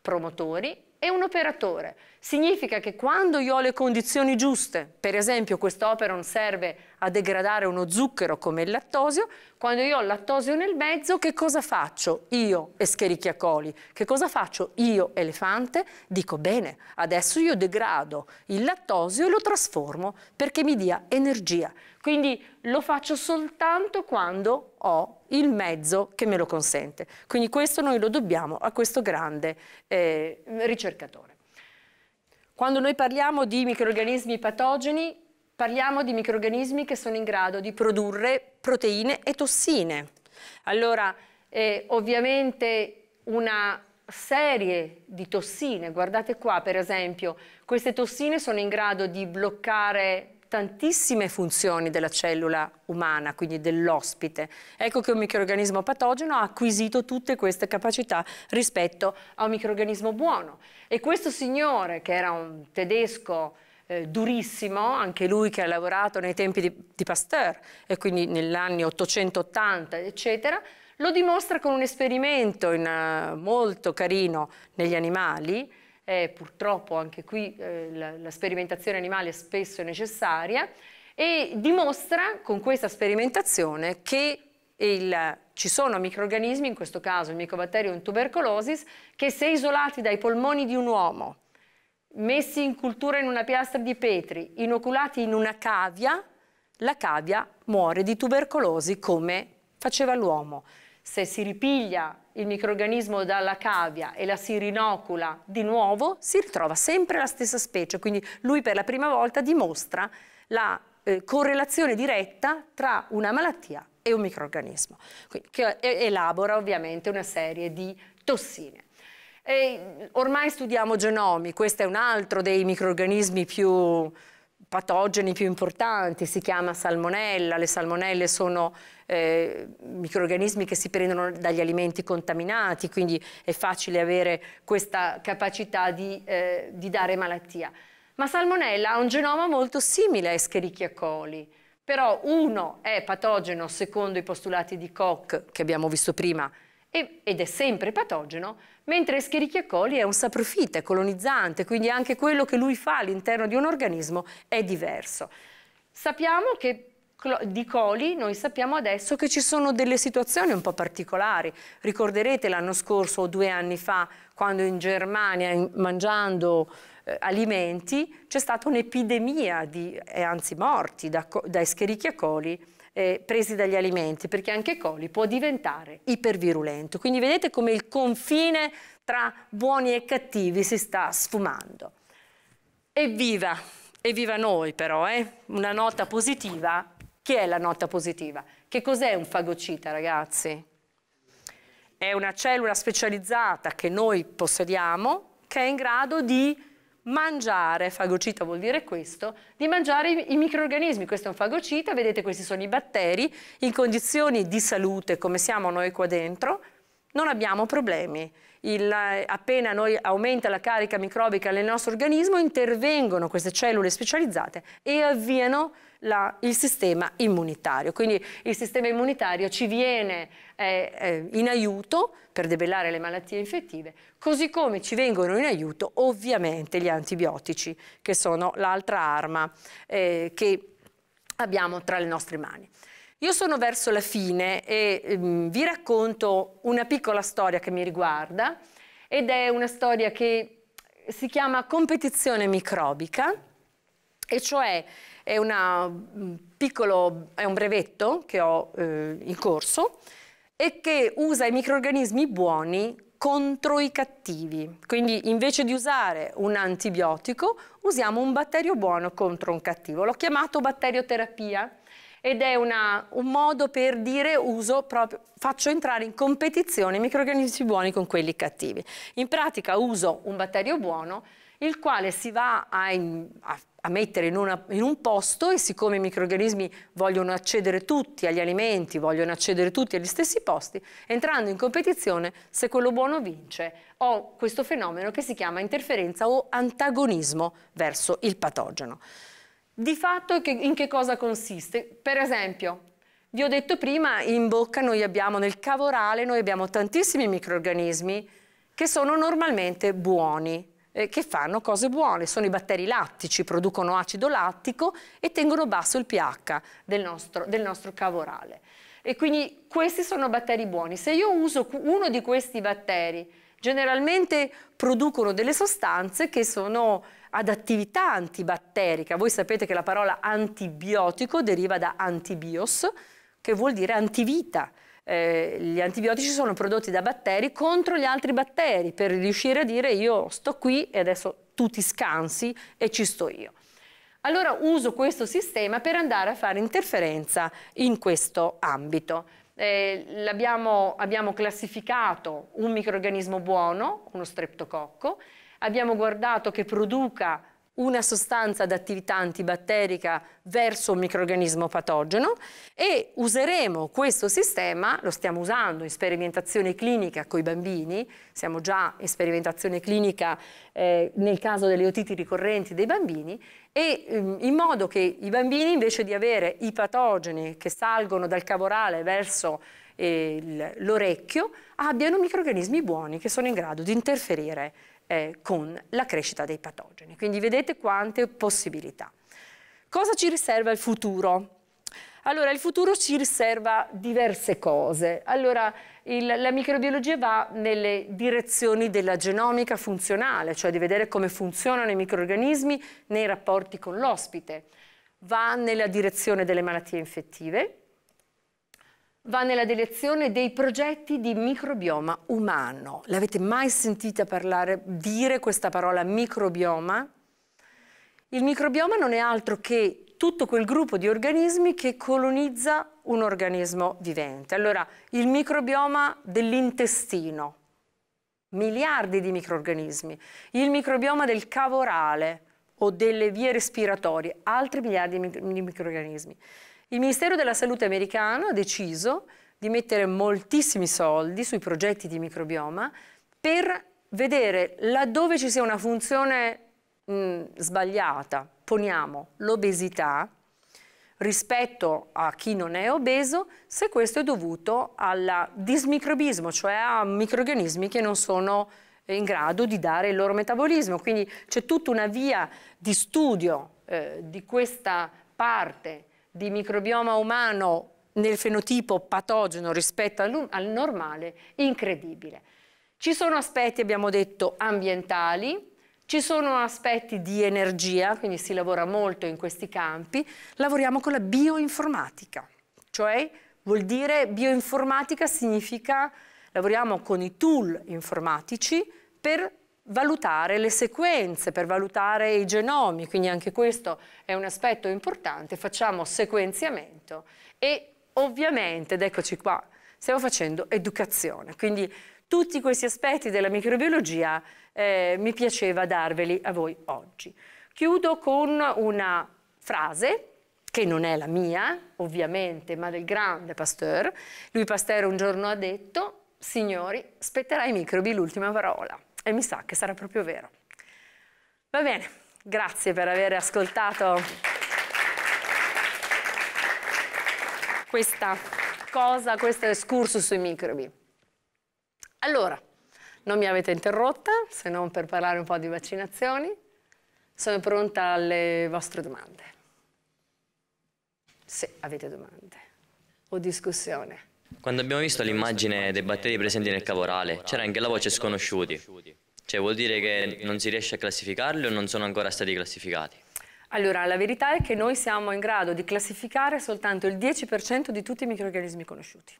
A: promotori e un operatore. Significa che quando io ho le condizioni giuste, per esempio quest'opera non serve a degradare uno zucchero come il lattosio, quando io ho il lattosio nel mezzo, che cosa faccio io, Escherichia coli? Che cosa faccio io, elefante? Dico bene, adesso io degrado il lattosio e lo trasformo perché mi dia energia. Quindi lo faccio soltanto quando ho il mezzo che me lo consente. Quindi questo noi lo dobbiamo a questo grande eh, ricercatore. Quando noi parliamo di microrganismi patogeni, parliamo di microrganismi che sono in grado di produrre proteine e tossine. Allora, eh, ovviamente una serie di tossine, guardate qua per esempio, queste tossine sono in grado di bloccare tantissime funzioni della cellula umana, quindi dell'ospite. Ecco che un microorganismo patogeno ha acquisito tutte queste capacità rispetto a un microorganismo buono. E questo signore, che era un tedesco eh, durissimo, anche lui che ha lavorato nei tempi di, di Pasteur, e quindi negli anni 880, eccetera, lo dimostra con un esperimento in, uh, molto carino negli animali, eh, purtroppo anche qui eh, la, la sperimentazione animale spesso è necessaria, e dimostra con questa sperimentazione che il, ci sono microorganismi, in questo caso il Mycobacterium tuberculosis, che se isolati dai polmoni di un uomo, messi in cultura in una piastra di petri, inoculati in una cavia, la cavia muore di tubercolosi come faceva l'uomo. Se si ripiglia il microorganismo dalla cavia e la si rinocula di nuovo, si ritrova sempre la stessa specie. Quindi lui per la prima volta dimostra la eh, correlazione diretta tra una malattia e un microorganismo, che elabora ovviamente una serie di tossine. E ormai studiamo genomi, questo è un altro dei microorganismi più patogeni più importanti, si chiama salmonella, le salmonelle sono eh, microorganismi che si prendono dagli alimenti contaminati, quindi è facile avere questa capacità di, eh, di dare malattia. Ma salmonella ha un genoma molto simile a Escherichia coli, però uno è patogeno secondo i postulati di Koch che abbiamo visto prima ed è sempre patogeno, mentre Escherichia coli è un saprofita, è colonizzante, quindi anche quello che lui fa all'interno di un organismo è diverso. Sappiamo che di coli noi sappiamo adesso che ci sono delle situazioni un po' particolari. Ricorderete l'anno scorso o due anni fa, quando in Germania, mangiando eh, alimenti, c'è stata un'epidemia di, eh, anzi morti da, da Escherichia coli, eh, presi dagli alimenti, perché anche coli può diventare ipervirulento. Quindi vedete come il confine tra buoni e cattivi si sta sfumando. Evviva, evviva noi però, eh? una nota positiva. Chi è la nota positiva? Che cos'è un fagocita, ragazzi? È una cellula specializzata che noi possediamo che è in grado di mangiare, fagocita vuol dire questo, di mangiare i, i microorganismi. Questo è un fagocita, vedete questi sono i batteri, in condizioni di salute come siamo noi qua dentro, non abbiamo problemi. Il, appena noi aumenta la carica microbica nel nostro organismo, intervengono queste cellule specializzate e avviano la, il sistema immunitario. Quindi il sistema immunitario ci viene eh, eh, in aiuto per debellare le malattie infettive, così come ci vengono in aiuto ovviamente gli antibiotici, che sono l'altra arma eh, che abbiamo tra le nostre mani. Io sono verso la fine e ehm, vi racconto una piccola storia che mi riguarda ed è una storia che si chiama competizione microbica e cioè è, una, mm, piccolo, è un brevetto che ho eh, in corso e che usa i microrganismi buoni contro i cattivi. Quindi invece di usare un antibiotico usiamo un batterio buono contro un cattivo. L'ho chiamato batterioterapia ed è una, un modo per dire uso proprio, faccio entrare in competizione i microrganismi buoni con quelli cattivi. In pratica uso un batterio buono il quale si va a, a a mettere in, una, in, un posto e siccome i microrganismi vogliono accedere tutti agli alimenti, vogliono accedere tutti agli stessi posti, entrando in competizione, se quello buono vince, ho questo fenomeno che si chiama interferenza o antagonismo verso il patogeno. Di fatto in che cosa consiste? Per esempio, vi ho detto prima, in bocca noi abbiamo, nel cavorale, noi abbiamo tantissimi microrganismi che sono normalmente buoni, eh, che fanno cose buone, sono i batteri lattici, producono acido lattico e tengono basso il pH del nostro, del nostro cavo orale. E quindi questi sono batteri buoni. Se io uso uno di questi batteri, generalmente producono delle sostanze che sono ad attività antibatterica. Voi sapete che la parola antibiotico deriva da antibios, che vuol dire antivita. Eh, gli antibiotici sono prodotti da batteri contro gli altri batteri per riuscire a dire io sto qui e adesso tu ti scansi e ci sto io. Allora uso questo sistema per andare a fare interferenza in questo ambito. Eh, abbiamo classificato un microorganismo buono, uno streptococco, abbiamo guardato che produca una sostanza d'attività antibatterica verso un microorganismo patogeno e useremo questo sistema, lo stiamo usando in sperimentazione clinica con i bambini, siamo già in sperimentazione clinica eh, nel caso delle otiti ricorrenti dei bambini, e ehm, in modo che i bambini invece di avere i patogeni che salgono dal cavorale verso eh, l'orecchio, abbiano microrganismi buoni che sono in grado di interferire eh, con la crescita dei patogeni. Quindi vedete quante possibilità. Cosa ci riserva il futuro? Allora, il futuro ci riserva diverse cose. Allora, il, la microbiologia va nelle direzioni della genomica funzionale, cioè di vedere come funzionano i microrganismi nei rapporti con l'ospite. Va nella direzione delle malattie infettive, va nella direzione dei progetti di microbioma umano. L'avete mai sentita parlare, dire questa parola microbioma? Il microbioma non è altro che tutto quel gruppo di organismi che colonizza un organismo vivente. Allora, il microbioma dell'intestino, miliardi di microorganismi, il microbioma del cavo orale o delle vie respiratorie, altri miliardi di microorganismi. Il Ministero della Salute americano ha deciso di mettere moltissimi soldi sui progetti di microbioma per vedere laddove ci sia una funzione mh, sbagliata, poniamo l'obesità rispetto a chi non è obeso, se questo è dovuto al dismicrobismo, cioè a microorganismi che non sono in grado di dare il loro metabolismo. Quindi c'è tutta una via di studio eh, di questa parte di microbioma umano nel fenotipo patogeno rispetto al, al normale incredibile. Ci sono aspetti, abbiamo detto, ambientali, ci sono aspetti di energia, quindi si lavora molto in questi campi, lavoriamo con la bioinformatica, cioè vuol dire bioinformatica significa lavoriamo con i tool informatici per valutare le sequenze, per valutare i genomi, quindi anche questo è un aspetto importante, facciamo sequenziamento e ovviamente, ed eccoci qua, stiamo facendo educazione, quindi tutti questi aspetti della microbiologia eh, mi piaceva darveli a voi oggi. Chiudo con una frase che non è la mia, ovviamente, ma del grande Pasteur. Lui Pasteur un giorno ha detto, signori, spetterà ai microbi l'ultima parola. E mi sa che sarà proprio vero. Va bene, grazie per aver ascoltato questa cosa, questo escursus sui microbi. Allora, non mi avete interrotta, se non per parlare un po' di vaccinazioni. Sono pronta alle vostre domande. Se avete domande o discussione. Quando abbiamo visto l'immagine dei batteri presenti nel cavorale, c'era anche la voce sconosciuti. Cioè vuol dire che non si riesce a classificarli o non sono ancora stati classificati? Allora, la verità è che noi siamo in grado di classificare soltanto il 10% di tutti i microrganismi conosciuti.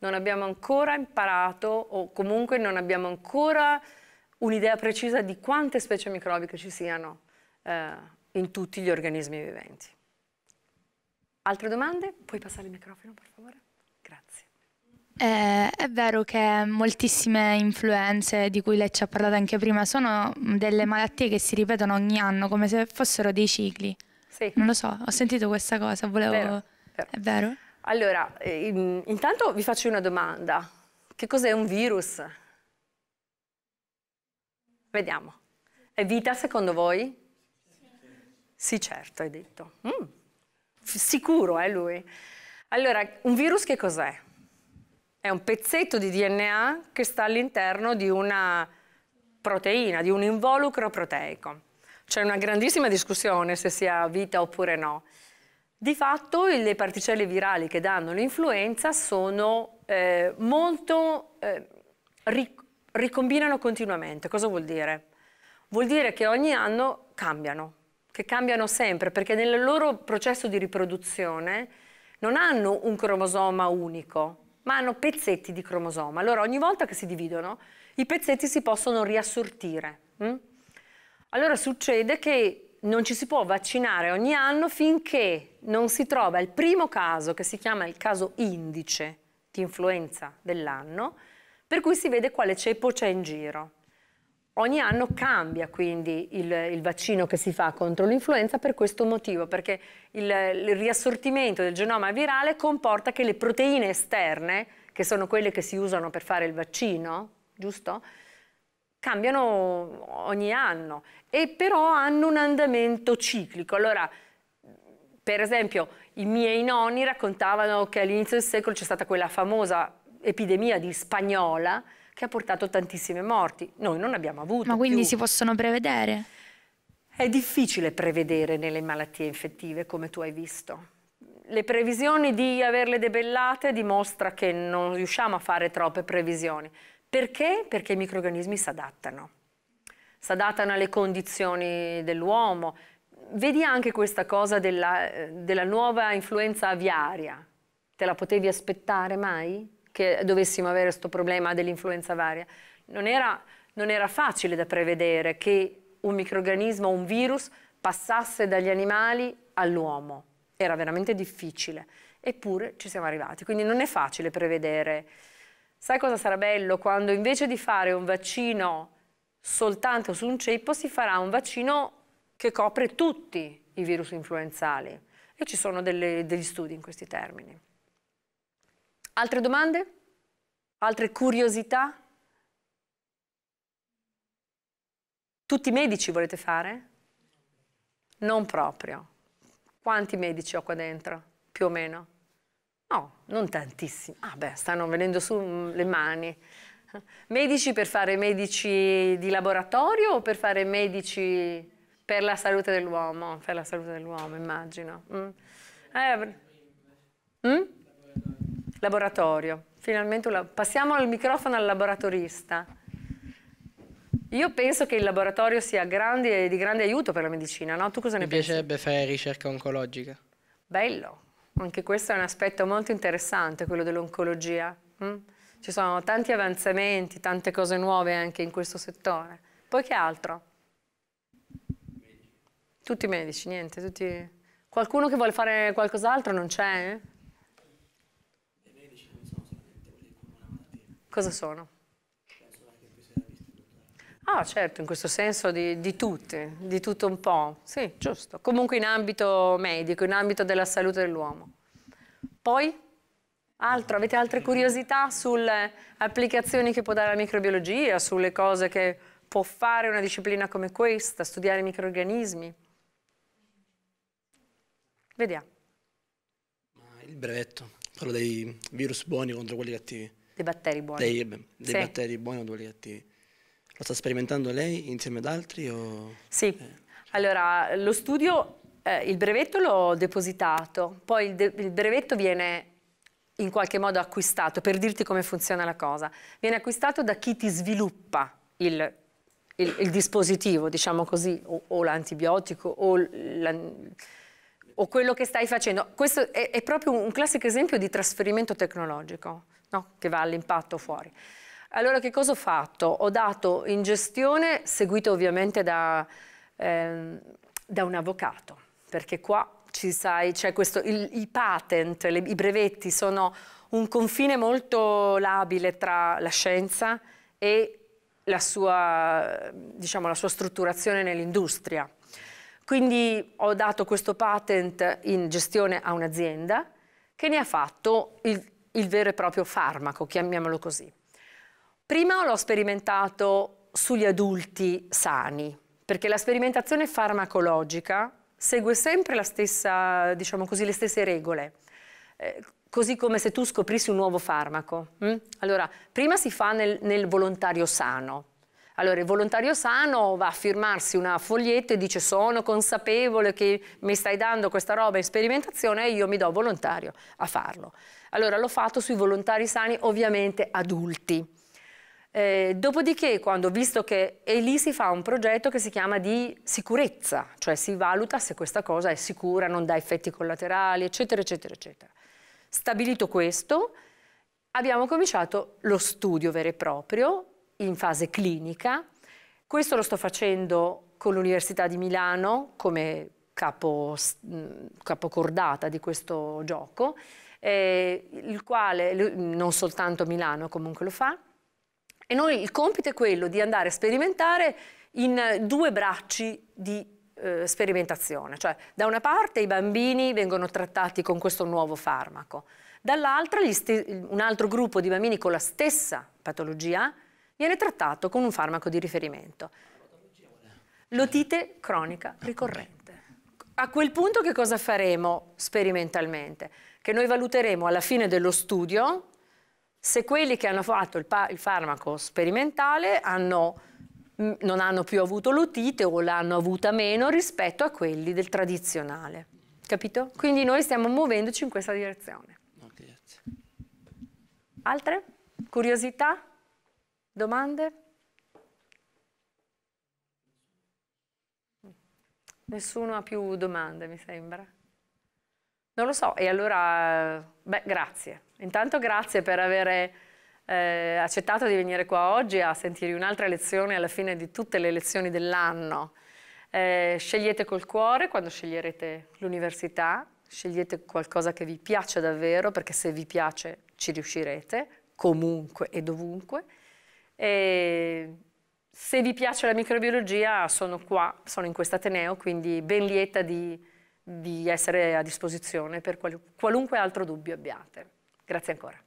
A: Non abbiamo ancora imparato o comunque non abbiamo ancora un'idea precisa di quante specie microbiche ci siano eh, in tutti gli organismi viventi. Altre domande? Puoi passare il microfono, per favore? Eh, è vero che moltissime influenze di cui lei ci ha parlato anche prima sono delle malattie che si ripetono ogni anno come se fossero dei cicli. Sì. Non lo so, ho sentito questa cosa, volevo... Vero, vero. È vero? Allora, ehm, intanto vi faccio una domanda. Che cos'è un virus? Vediamo. È vita secondo voi? Sì, certo, hai detto. Mm. Sicuro, è eh, lui. Allora, un virus che cos'è? È un pezzetto di DNA che sta all'interno di una proteina, di un involucro proteico. C'è una grandissima discussione se sia vita oppure no. Di fatto le particelle virali che danno l'influenza sono eh, molto... Eh, ric ricombinano continuamente. Cosa vuol dire? Vuol dire che ogni anno cambiano, che cambiano sempre, perché nel loro processo di riproduzione non hanno un cromosoma unico, ma hanno pezzetti di cromosoma. Allora ogni volta che si dividono i pezzetti si possono riassortire. Hm? Allora succede che non ci si può vaccinare ogni anno finché non si trova il primo caso che si chiama il caso indice di influenza dell'anno, per cui si vede quale ceppo c'è in giro. Ogni anno cambia quindi il, il, vaccino che si fa contro l'influenza per questo motivo, perché il, il riassortimento del genoma virale comporta che le proteine esterne, che sono quelle che si usano per fare il vaccino, giusto? Cambiano ogni anno e però hanno un andamento ciclico. Allora, per esempio, i miei nonni raccontavano che all'inizio del secolo c'è stata quella famosa epidemia di spagnola, che ha portato tantissime morti. Noi non abbiamo avuto Ma quindi più. si possono prevedere? È difficile prevedere nelle malattie infettive, come tu hai visto. Le previsioni di averle debellate dimostra che non riusciamo a fare troppe previsioni. Perché? Perché i microrganismi si adattano. Si adattano alle condizioni dell'uomo. Vedi anche questa cosa della, eh, della nuova influenza aviaria. Te la potevi aspettare mai? che dovessimo avere questo problema dell'influenza varia. Non era, non era facile da prevedere che un microorganismo, un virus, passasse dagli animali all'uomo. Era veramente difficile, eppure ci siamo arrivati. Quindi non è facile prevedere. Sai cosa sarà bello quando invece di fare un vaccino soltanto su un ceppo si farà un vaccino che copre tutti i virus influenzali e ci sono delle, degli studi in questi termini. Altre domande? Altre curiosità? Tutti medici volete fare? Non proprio. Quanti medici ho qua dentro? Più o meno? No, non tantissimi. Ah beh, stanno venendo su mm, le mani. Medici per fare medici di laboratorio o per fare medici per la salute dell'uomo? Per la salute dell'uomo, immagino. Mm. Eh, mm? Laboratorio, finalmente la... passiamo il microfono al laboratorista. Io penso che il laboratorio sia grandi, di grande aiuto per la medicina, no? Tu cosa ne pensi? Mi piacerebbe fare ricerca oncologica. Bello, anche questo è un aspetto molto interessante, quello dell'oncologia. Mm? Ci sono tanti avanzamenti, tante cose nuove anche in questo settore. Poi che altro? Medici. Tutti medici, niente, tutti... Qualcuno che vuole fare qualcos'altro non c'è, eh? Cosa sono? Ah, certo, in questo senso di, di tutte, di tutto un po'. Sì, giusto. Comunque in ambito medico, in ambito della salute dell'uomo. Poi? Altro? Avete altre curiosità sulle applicazioni che può dare la microbiologia, sulle cose che può fare una disciplina come questa, studiare i microorganismi? Vediamo. Il brevetto, quello dei virus buoni contro quelli cattivi. Dei batteri buoni. Dei, dei sì. batteri buoni o quelli cattivi. Lo sta sperimentando lei insieme ad altri? O... Sì. Eh. Allora, lo studio, eh, il brevetto l'ho depositato, poi il, il brevetto viene in qualche modo acquistato, per dirti come funziona la cosa, viene acquistato da chi ti sviluppa il, il, il dispositivo, diciamo così, o, o l'antibiotico o, o, quello che stai facendo. Questo è, è proprio un, un classico esempio di trasferimento tecnologico no? che va all'impatto fuori. Allora che cosa ho fatto? Ho dato in gestione, seguito ovviamente da, eh, da un avvocato, perché qua ci sai, c'è questo, il, i patent, le, i brevetti sono un confine molto labile tra la scienza e la sua, diciamo, la sua strutturazione nell'industria. Quindi ho dato questo patent in gestione a un'azienda che ne ha fatto il il vero e proprio farmaco, chiamiamolo così. Prima l'ho sperimentato sugli adulti sani, perché la sperimentazione farmacologica segue sempre stessa, diciamo così, le stesse regole. Eh, così come se tu scoprissi un nuovo farmaco. Hm? Allora, prima si fa nel, nel, volontario sano. Allora, il volontario sano va a firmarsi una foglietta e dice sono consapevole che mi stai dando questa roba in sperimentazione e io mi do volontario a farlo. Allora l'ho fatto sui volontari sani, ovviamente adulti. Eh, dopodiché, quando ho visto che e lì si fa un progetto che si chiama di sicurezza, cioè si valuta se questa cosa è sicura, non dà effetti collaterali, eccetera, eccetera, eccetera. Stabilito questo, abbiamo cominciato lo studio vero e proprio in fase clinica. Questo lo sto facendo con l'Università di Milano come capo, capocordata di questo gioco eh, il quale non soltanto Milano comunque lo fa, e noi il compito è quello di andare a sperimentare in due bracci di eh, sperimentazione, cioè da una parte i bambini vengono trattati con questo nuovo farmaco, dall'altra un altro gruppo di bambini con la stessa patologia viene trattato con un farmaco di riferimento. L'otite cronica ricorrente. A quel punto che cosa faremo sperimentalmente? che noi valuteremo alla fine dello studio se quelli che hanno fatto il, il farmaco sperimentale hanno, mm, non hanno più avuto l'otite o l'hanno avuta meno rispetto a quelli del tradizionale. Capito? Quindi noi stiamo muovendoci in questa direzione. Altre? Curiosità? Domande? Nessuno ha più domande, mi sembra. Non lo so, e allora, beh, grazie. Intanto grazie per aver eh, accettato di venire qua oggi a sentire un'altra lezione alla fine di tutte le lezioni dell'anno. Eh, scegliete col cuore quando sceglierete l'università, scegliete qualcosa che vi piace davvero, perché se vi piace ci riuscirete, comunque e dovunque. E se vi piace la microbiologia sono qua, sono in questo Ateneo, quindi ben lieta di di essere a disposizione per qualunque altro dubbio abbiate. Grazie ancora.